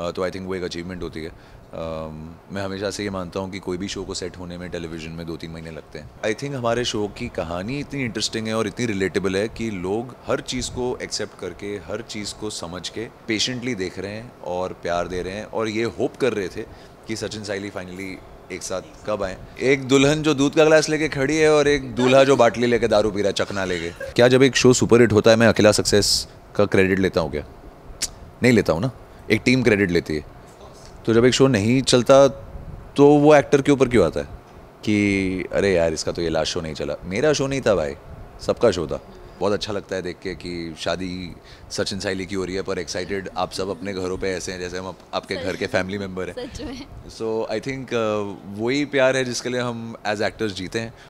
Uh, तो I think वो एक अचीवमेंट होती है um, मैं हमेशा से ये मानता हूँ कि कोई भी शो को सेट होने में टेलीविजन में दो तीन महीने लगते हैं आई थिंक हमारे शो की कहानी इतनी इंटरेस्टिंग है और इतनी रिलेटेबल है कि लोग हर चीज़ को एक्सेप्ट करके हर चीज़ को समझ के पेशेंटली देख रहे हैं और प्यार दे रहे हैं और ये होप कर रहे थे कि सचिन साइली फाइनली एक साथ कब आए एक दुल्हन जो दूध का ग्लास लेके खड़ी है और एक दूल्हा जो बाटली लेके दारू पी रहा है चकना लेके क्या जब एक शो सुपर हिट होता है मैं अकेला सक्सेस का क्रेडिट लेता हूँ क्या नहीं लेता हूँ ना एक टीम क्रेडिट लेती है तो जब एक शो नहीं चलता तो वो एक्टर के ऊपर क्यों आता है कि अरे यार इसका तो ये लास्ट शो नहीं चला मेरा शो नहीं था भाई सबका शो था बहुत अच्छा लगता है देख के कि शादी सचिन साइली की हो रही है पर एक्साइटेड आप सब अपने घरों पे ऐसे हैं जैसे हम आपके घर के फैमिली मेम्बर हैं सो आई थिंक वही प्यार है जिसके लिए हम एज एक्टर्स जीते हैं